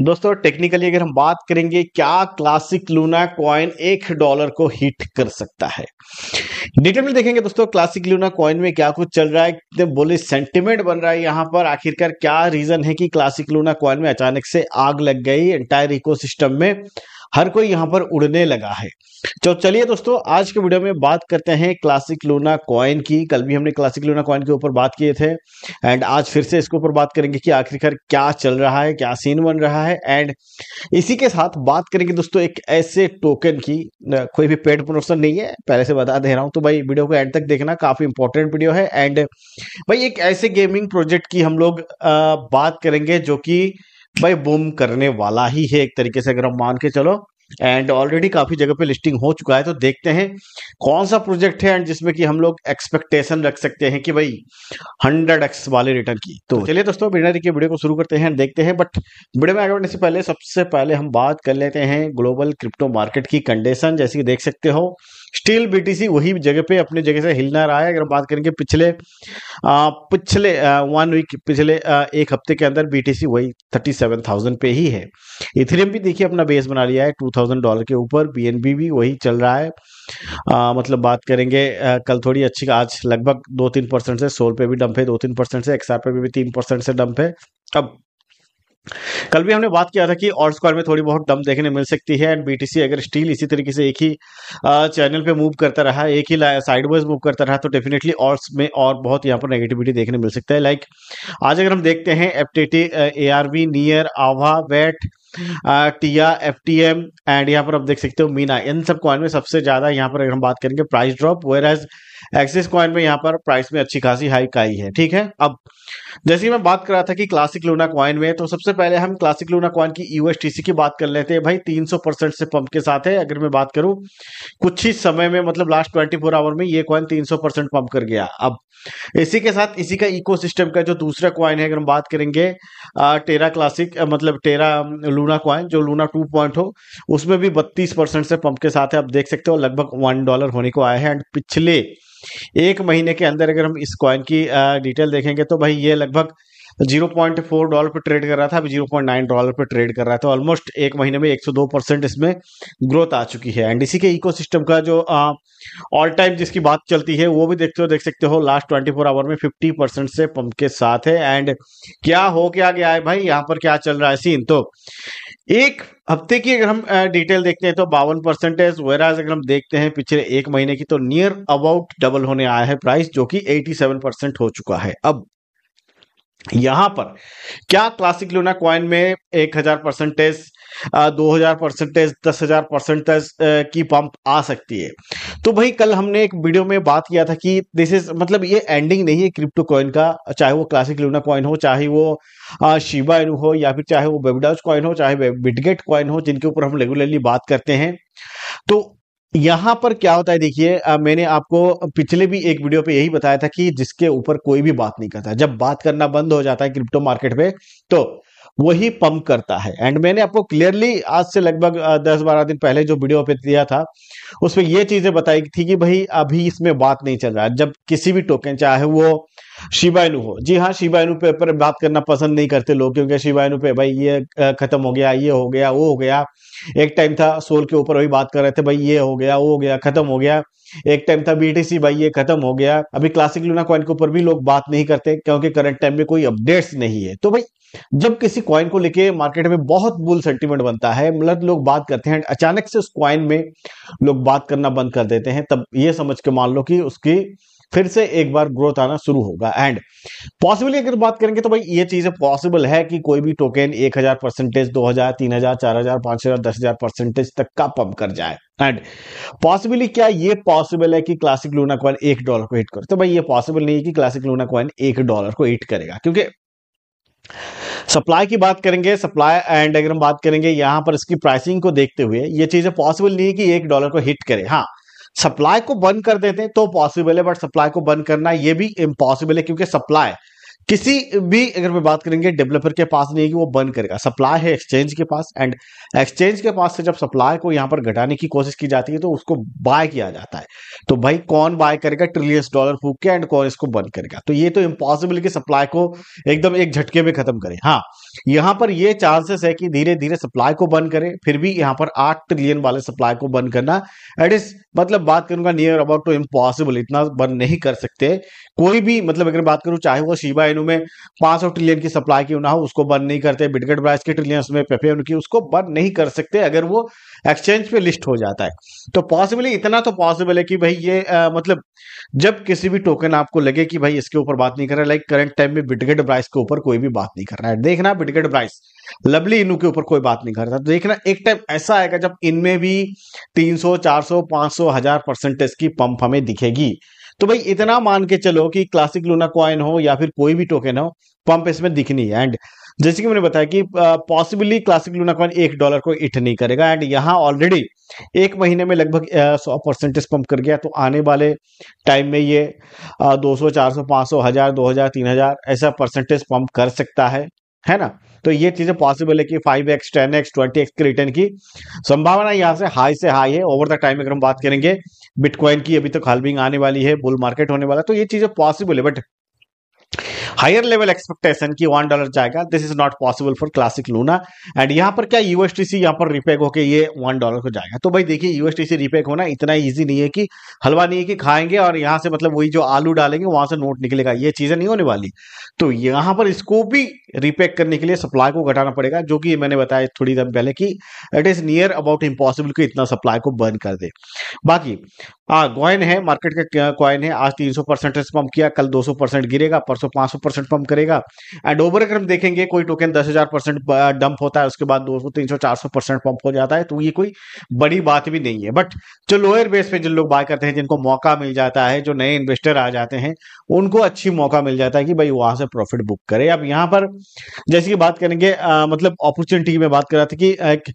दोस्तों टेक्निकली अगर हम बात करेंगे क्या क्लासिक लूना कॉइन एक डॉलर को हिट कर सकता है डिटेल में देखेंगे दोस्तों क्लासिक लूना कॉइन में क्या कुछ चल रहा है बोले सेंटिमेंट बन रहा है यहाँ पर आखिरकार क्या रीजन है कि क्लासिक लूना कॉइन में अचानक से आग लग गई एंटायर इकोसिस्टम में हर कोई यहाँ पर उड़ने लगा है तो चलिए दोस्तों आज के वीडियो में बात करते हैं क्लासिक लूना कॉइन की कल भी हमने क्लासिक लूना कॉइन के ऊपर बात किए थे एंड आज फिर से इसके ऊपर बात करेंगे कि आखिरकार क्या चल रहा है क्या सीन बन रहा है एंड इसी के साथ बात करेंगे दोस्तों एक ऐसे टोकन की कोई भी पेड प्रमोशन नहीं है पहले से बता दे रहा हूँ तो भाई वीडियो को एंड तक देखना काफी इंपॉर्टेंट वीडियो है एंड भाई एक ऐसे गेमिंग प्रोजेक्ट की हम लोग बात करेंगे जो कि भाई बूम करने वाला ही है एक तरीके से अगर हम मान के चलो एंड ऑलरेडी काफी जगह पे लिस्टिंग हो चुका है तो देखते हैं कौन सा प्रोजेक्ट है एंड जिसमें कि हम लोग एक्सपेक्टेशन रख सकते हैं कि भाई हंड्रेड एक्स वाले रिटर्न की तो चलिए दोस्तों बिना देखिए वीडियो को शुरू करते हैं देखते हैं बट वीडियो में आगे बढ़ने से पहले सबसे पहले हम बात कर लेते हैं ग्लोबल क्रिप्टो मार्केट की कंडीशन जैसे कि देख सकते हो स्टील बीटीसी वही जगह पे अपने जगह से हिलना रहा है अगर बात करेंगे पिछले आ, पिछले वन वीक पिछले आ, एक हफ्ते के अंदर बीटीसी वही थर्टी सेवन थाउजेंड पे ही है इथेरियम भी देखिए अपना बेस बना लिया है टू थाउजेंड डॉलर के ऊपर बीएनबी भी वही चल रहा है आ, मतलब बात करेंगे आ, कल थोड़ी अच्छी आज लगभग दो तीन परसेंट से सोल पे भी डंप है दो तीन परसेंट से एक्सआर पे भी तीन परसेंट से डंप है अब कल भी हमने बात किया था कि और स्क्वायर में थोड़ी बहुत डम देखने मिल सकती है एंड बीटीसी अगर स्टील इसी तरीके से एक ही चैनल पे मूव करता रहा एक ही साइड वाइज मूव करता रहा तो डेफिनेटली और में और बहुत यहाँ पर नेगेटिविटी देखने मिल सकता है लाइक आज अगर हम देखते हैं एफटीटी एआरवी नियर आवा वेट टिया एफ टी एम एंड यहाँ पर आप देख सकते हो मीना इन सब क्वाइन में सबसे ज्यादा यहाँ पर अगर हम बात करेंगे price drop whereas axis coin में यहाँ पर प्राइस में अच्छी खासी हाइक आई है ठीक है अब जैसे मैं बात कर रहा था कि क्लासिक लूना कॉइन में तो सबसे पहले हम क्लासिक लूना कॉइन की यूएसटीसी e की बात कर लेते हैं भाई 300 परसेंट से पंप के साथ है अगर मैं बात करूं कुछ ही समय में मतलब लास्ट ट्वेंटी आवर में ये कॉइन तीन पंप कर गया अब इसी के साथ इसी का इकोसिस्टम का जो दूसरा कॉइन है अगर हम बात करेंगे टेरा क्लासिक मतलब टेरा लूना कॉइन जो लूना टू पॉइंट हो उसमें भी बत्तीस परसेंट से पंप के साथ है आप देख सकते हो लगभग वन डॉलर होने को आया है एंड पिछले एक महीने के अंदर अगर हम इस कॉइन की डिटेल देखेंगे तो भाई ये लगभग जीरो पॉइंट फोर डॉलर पर ट्रेड कर रहा था अभी जीरो पॉइंट नाइन डॉलर पर ट्रेड कर रहा था ऑलमोस्ट तो एक महीने में एक सौ दो परसेंट इसमें ग्रोथ आ चुकी है एंड इसी के इको का जो ऑल टाइम जिसकी बात चलती है वो भी देखते हो देख सकते हो लास्ट ट्वेंटी फोर आवर में फिफ्टी परसेंट से पंप के साथ है एंड क्या हो क्या गया है भाई यहाँ पर क्या चल रहा है सीन तो एक हफ्ते की अगर हम डिटेल देखते हैं तो बावन परसेंटेज वेराज अगर हम देखते हैं पिछले एक महीने की तो नियर अबाउट डबल होने आया है प्राइस जो कि 87 परसेंट हो चुका है अब यहां पर क्या क्लासिक लूना क्वाइन में एक हजार परसेंटेज दो हजार परसेंटेज दस हजार परसेंटेज की पंप आ सकती है तो भाई कल हमने एक वीडियो में बात किया था कि दिस इज मतलब ये एंडिंग नहीं है क्रिप्टो कॉइन का चाहे वो क्लासिक लूना कॉइन हो चाहे वो शिबा इनू हो या फिर चाहे वो बेबिडाउज कॉइन हो चाहे बिटगेट कॉइन हो जिनके ऊपर हम रेगुलरली बात करते हैं तो यहाँ पर क्या होता है देखिए मैंने आपको पिछले भी एक वीडियो पे यही बताया था कि जिसके ऊपर कोई भी बात नहीं करता जब बात करना बंद हो जाता है क्रिप्टो मार्केट में तो वही पंप करता है एंड मैंने आपको क्लियरली आज से लगभग दस बारह दिन पहले जो वीडियो पे दिया था उसमें ये चीजें बताई थी कि भाई अभी इसमें बात नहीं चल रहा जब किसी भी टोकन चाहे वो शिवायनु हो जी हाँ शिवायनु पे पर बात करना पसंद नहीं करते लोग क्योंकि शिवायनु पे भाई ये खत्म हो गया ये हो गया वो हो गया एक टाइम था सोल के ऊपर वही बात कर रहे थे भाई ये हो गया वो हो गया खत्म हो गया एक टाइम था बीटीसी भाई ये खत्म हो गया अभी क्लासिक लूना कॉइन के ऊपर भी लोग बात नहीं करते क्योंकि करंट टाइम में कोई अपडेट्स नहीं है तो भाई जब किसी कॉइन को लेके मार्केट में बहुत बुल सेंटीमेंट बनता है मतलब लोग बात करते हैं अचानक से उस कॉइन में लोग बात करना बंद कर देते हैं तब ये समझ के मान लो कि उसकी फिर से एक बार ग्रोथ आना शुरू होगा एंड पॉसिबली अगर बात करेंगे तो भाई ये चीजें पॉसिबल है कि कोई भी टोकन एक हजार परसेंटेज दो हजार तीन हजार चार हजार पांच हजार दस हजार परसेंटेज तक का पंप कर जाए एंड पॉसिबली क्या ये पॉसिबल है कि क्लासिक लूना कॉइन एक डॉलर को हिट करे तो भाई ये पॉसिबल नहीं है कि क्लासिक लूना कॉइन एक डॉलर को हिट करेगा क्योंकि सप्लाई की बात करेंगे सप्लाई एंड अगर हम बात करेंगे यहां पर इसकी प्राइसिंग को देखते हुए ये चीजें पॉसिबल नहीं है कि एक डॉलर को हिट करे हाँ सप्लाई को बंद कर देते हैं तो पॉसिबल है बट सप्लाई को बंद करना ये भी इम्पॉसिबल है क्योंकि सप्लाई किसी भी अगर मैं बात करेंगे डेवलपर के पास नहीं है कि वो बंद करेगा सप्लाई है एक्सचेंज के पास एंड एक्सचेंज के पास से जब सप्लाई को यहाँ पर घटाने की कोशिश की जाती है तो उसको बाय किया जाता है तो भाई कौन बाय करेगा ट्रिलियंस डॉलर फूक के एंड कौन इसको बंद करेगा तो ये तो इम्पॉसिबल कि सप्लाई को एकदम एक झटके में खत्म करें हाँ यहाँ पर ये चांसेस है कि धीरे धीरे सप्लाई को बंद करें फिर भी यहाँ पर आठ ट्रिलियन वाले सप्लाई को बंद करना एट इज मतलब बात करूंगा नियर अबाउट टू इम्पॉसिबल इतना बन नहीं कर सकते कोई भी मतलब अगर बात करूं चाहे वो शिबा इनू में पांच सौ ट्रिलियन की सप्लाई क्यों ना हो उसको बंद नहीं करते बिटगेट ब्राइस के ट्रिलियन में पेफे उनकी उसको बंद नहीं कर सकते अगर वो एक्सचेंज पे लिस्ट हो जाता है तो पॉसिबली इतना तो पॉसिबल है कि भाई ये आ, मतलब जब किसी भी टोकन आपको लगे कि भाई इसके ऊपर बात नहीं कर रहा लाइक करंट टाइम में बिटगेट ब्राइस के ऊपर कोई भी बात नहीं कर रहा है देखना बिटगेट ब्राइस लवली इनू के ऊपर कोई बात नहीं करता तो देखना एक टाइम ऐसा आएगा जब इनमें भी 300 400 500 हजार परसेंटेज की पंप हमें दिखेगी तो भाई इतना मान के चलो कि क्लासिक लूना कॉइन हो या फिर कोई भी टोकन हो पंप इसमें दिखनी है एंड जैसे कि मैंने बताया कि पॉसिबली क्लासिक लूना कॉइन एक डॉलर को इट नहीं करेगा एंड यहाँ ऑलरेडी एक महीने में लगभग सौ परसेंटेज पंप कर गया तो आने वाले टाइम में ये दो सौ चार सौ पांच सौ हजार दो हजार तीन हजार ऐसा परसेंटेज पंप कर सकता है है ना तो ये चीजें पॉसिबल है कि five X ten X twenty X के रिटर्न की संभावना यहाँ से हाई से हाई है ओवर द टाइम अगर हम बात करेंगे बिटकॉइन की अभी तक तो हालविंग आने वाली है बुल मार्केट होने वाला है तो ये चीजें पॉसिबल है बट हायर लेवल एक्सपेक्टेशन की वन डॉलर जाएगा this is not possible for classic Luna and यहां पर क्या यूएसटीसी यहां पर रिपेक होकर ये वन डॉलर को जाएगा तो भाई देखिए यूएसटीसी रिपेक होना इतना इजी नहीं है कि हलवा नहीं है कि खाएंगे और यहां से मतलब वही जो आलू डालेंगे वहां से नोट निकलेगा ये चीजें नहीं होने वाली तो यहां पर इसको भी रिपेक करने के लिए सप्लाई को घटाना पड़ेगा जो कि मैंने बताया थोड़ी देर पहले कि it is near about impossible कि इतना सप्लाई को बर्न कर दे बाकी क्वाइन हाँ, है मार्केट का क्वाइन है आज तीन सौ परसेंट रिस्पॉन्ड किया कल दो सौ परसेंट गिरेगा परसों सौ तो पांच सौ परसेंट पंप करेगा एंड ओवर अगर हम देखेंगे कोई टोकन दस हजार परसेंट डंप होता है उसके बाद दो सौ तीन सौ चार सौ परसेंट पंप हो जाता है तो ये कोई बड़ी बात भी नहीं है बट जो लोअर बेस पे जिन लोग बाय करते हैं जिनको मौका मिल जाता है जो नए इन्वेस्टर आ जाते हैं उनको अच्छी मौका मिल जाता है कि भाई वहां से प्रॉफिट बुक करे अब यहाँ पर जैसे कि बात करेंगे आ, मतलब अपॉर्चुनिटी में बात कर रहा था कि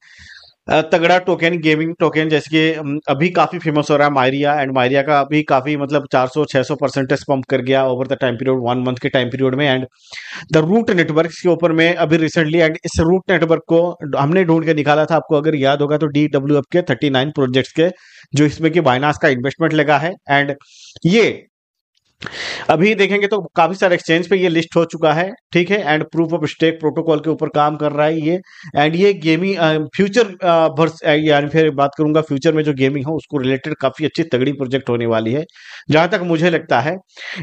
तगड़ा टोकन गेमिंग टोकन जैसे कि अभी काफी फेमस हो रहा है मायरिया एंड मायरिया का अभी काफी मतलब 400-600 परसेंटेज पंप कर गया over the time period one month के टाइम पीरियड में एंड द रूट नेटवर्क के ऊपर में अभी रिसेंटली एंड इस रूट नेटवर्क को हमने ढूंढ के निकाला था आपको अगर याद होगा तो डी के थर्टी प्रोजेक्ट्स के जो इसमें कि बायनास का इन्वेस्टमेंट लगा है एंड ये अभी देखेंगे तो काफी सारे एक्सचेंज पे ये लिस्ट हो चुका है ठीक है and proof of stake protocol के ऊपर काम कर रहा है ये एंड ये गेमिंग फ्यूचर भर यानी फिर बात करूंगा फ्यूचर में जो गेमिंग हो उसको रिलेटेड काफी अच्छी तगड़ी प्रोजेक्ट होने वाली है जहां तक मुझे लगता है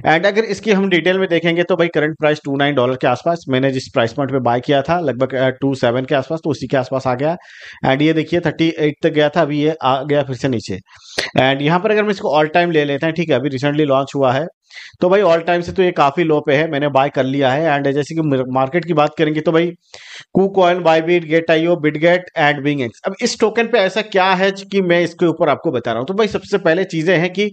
एंड अगर इसकी हम डिटेल में देखेंगे तो भाई current price two nine dollar के आसपास मैंने जिस प्राइस पॉइंट पे बाय किया था लगभग टू uh, सेवन के आसपास तो उसी के आसपास आ गया एंड ये देखिए थर्टी एट तक गया था अभी ये आ गया फिर से नीचे एंड यहाँ पर अगर हम इसको ऑल टाइम ले लेते हैं ठीक है अभी रिसेंटली लॉन्च हुआ है तो भाई ऑल टाइम से तो ये काफी लो पे है मैंने बाय कर लिया है एंड जैसे कि मार्केट की बात करेंगे तो भाई KuCoin Bitget IO gate and BingX अब इस टोकन पे ऐसा क्या है कि मैं इसके ऊपर आपको बता रहा हूं तो भाई सबसे पहले चीजें हैं कि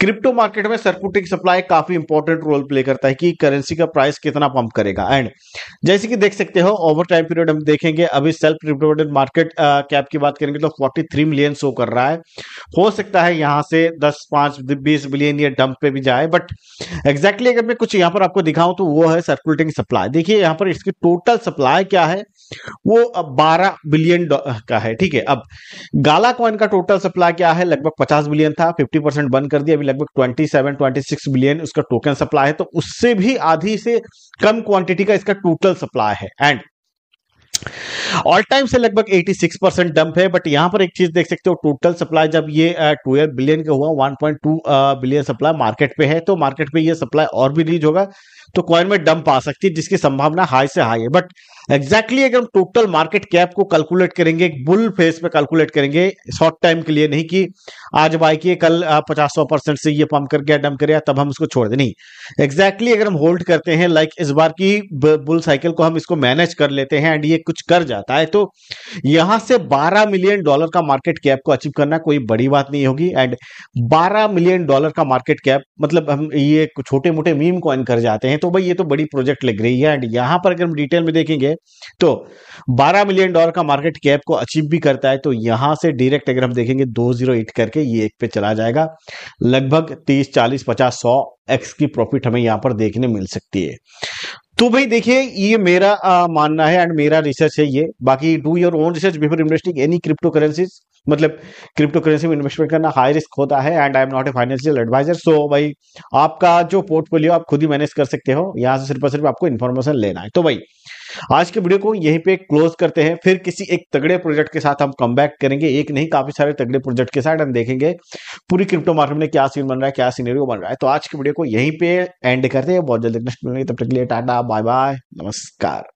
क्रिप्टो मार्केट में सर्कुटिंग सप्लाई काफी इंपॉर्टेंट रोल प्ले करता है कि करेंसी का प्राइस कितना पंप करेगा एंड जैसे कि देख सकते हो ओवर टाइम पीरियड हम देखेंगे अभी सेल्फ रिपोर्टेड मार्केट कैप की बात करेंगे तो 43 मिलियन शो कर रहा है हो सकता है यहाँ से 10 5 20 बिलियन ये डंप पे भी जाए बट बट एग्जैक्टली अगर मैं कुछ यहाँ पर आपको दिखाऊं तो वो है सर्कुलेटिंग सप्लाई देखिए यहाँ पर इसकी टोटल सप्लाई क्या है वो अब बारह बिलियन का है ठीक है अब गाला कॉइन का टोटल सप्लाई क्या है लगभग पचास बिलियन था फिफ्टी परसेंट बंद कर दिया अभी लगभग twenty seven twenty six billion उसका टोकन सप्लाई है तो उससे भी आधी से कम क्वांटिटी का इसका टोटल सप्लाई है एंड ऑल टाइम से लगभग 86 परसेंट डंप है बट यहां पर एक चीज देख सकते हो टोटल सप्लाई जब ये ट्वेल्व बिलियन का हुआ 1.2 बिलियन सप्लाई मार्केट पे है तो मार्केट पे ये सप्लाई और भी रिलीज होगा तो कॉइन में डंप आ सकती है जिसकी संभावना हाई से हाई है बट एग्जैक्टली अगर हम टोटल मार्केट कैप को कैलकुलेट करेंगे एक बुल फेस में कैलकुलेट करेंगे शॉर्ट टाइम के लिए नहीं कि आज बाय किए कल पचास सौ परसेंट से ये पंप कर गया डंप कर गया तब हम इसको छोड़ दें नहीं एग्जैक्टली exactly अगर हम होल्ड करते हैं लाइक like इस बार की बुल साइकिल को हम इसको मैनेज कर लेते हैं एंड ये कुछ कर जाता है तो यहां से बारह मिलियन डॉलर का मार्केट कैप को अचीव करना कोई बड़ी बात नहीं होगी एंड बारह मिलियन डॉलर का मार्केट कैप मतलब हम ये छोटे मोटे मीम कॉइन कर जाते हैं तो भाई ये तो बड़ी प्रोजेक्ट लग रही है एंड यहां पर अगर हम डिटेल में देखेंगे तो 12 मिलियन डॉलर का मार्केट कैप को अचीव भी करता है तो यहां से डायरेक्ट अगर हम देखेंगे 208 करके ये एक पे चला जाएगा लगभग 30 40 पचास सौ एक्स की प्रॉफिट हमें यहां पर देखने मिल सकती है तो भाई देखिए ये मेरा आ, मानना है एंड मेरा रिसर्च है ये बाकी do your own research before investing any crypto currencies मतलब क्रिप्टो करेंसी में इन्वेस्टमेंट करना हाई रिस्क होता है and I am not a financial advisor so भाई आपका जो पोर्टफोलियो आप खुद ही मैनेज कर सकते हो यहाँ से सिर्फ और सिर्फ आपको इन्फॉर्मेशन लेना है तो भाई आज के वीडियो को यहीं पे क्लोज करते हैं फिर किसी एक तगड़े प्रोजेक्ट के साथ हम कम करेंगे एक नहीं काफी सारे तगड़े प्रोजेक्ट के साथ हम देखेंगे पूरी क्रिप्टो मार्केट में क्या सीन बन रहा है क्या सीनरियो बन रहा है तो आज के वीडियो को यहीं पे एंड करते हैं बहुत जल्द नेक्स्ट मिलेंगे तब तक के लिए टाटा बाय बाय नमस्कार